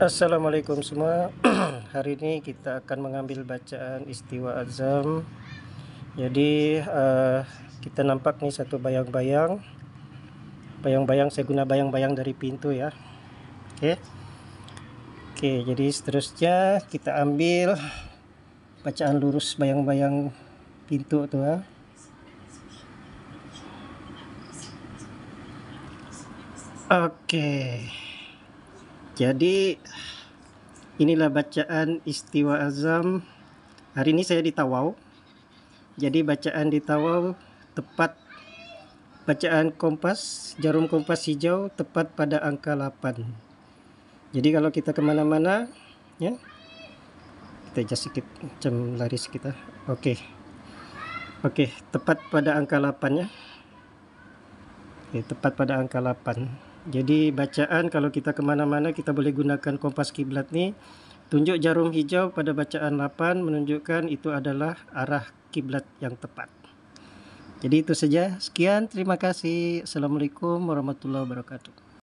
Assalamualaikum semua Hari ini kita akan mengambil bacaan istiwa azam Jadi uh, kita nampak nih satu bayang-bayang Bayang-bayang saya guna bayang-bayang dari pintu ya Oke okay. Oke okay, jadi seterusnya kita ambil Bacaan lurus bayang-bayang pintu tuh ya Oke okay. Jadi inilah bacaan istiwa azam. Hari ini saya di Tawau. Jadi bacaan di Tawau tepat bacaan kompas, jarum kompas hijau tepat pada angka 8. Jadi kalau kita kemana-mana, ya, kita just sedikit jam laris kita. Oke. Okay. Oke, okay, tepat pada angka 8 ya. Oke, okay, tepat pada angka 8. Jadi bacaan kalau kita kemana-mana kita boleh gunakan kompas kiblat nih. Tunjuk jarum hijau pada bacaan 8 menunjukkan itu adalah arah kiblat yang tepat. Jadi itu saja. Sekian, terima kasih. Assalamualaikum warahmatullahi wabarakatuh.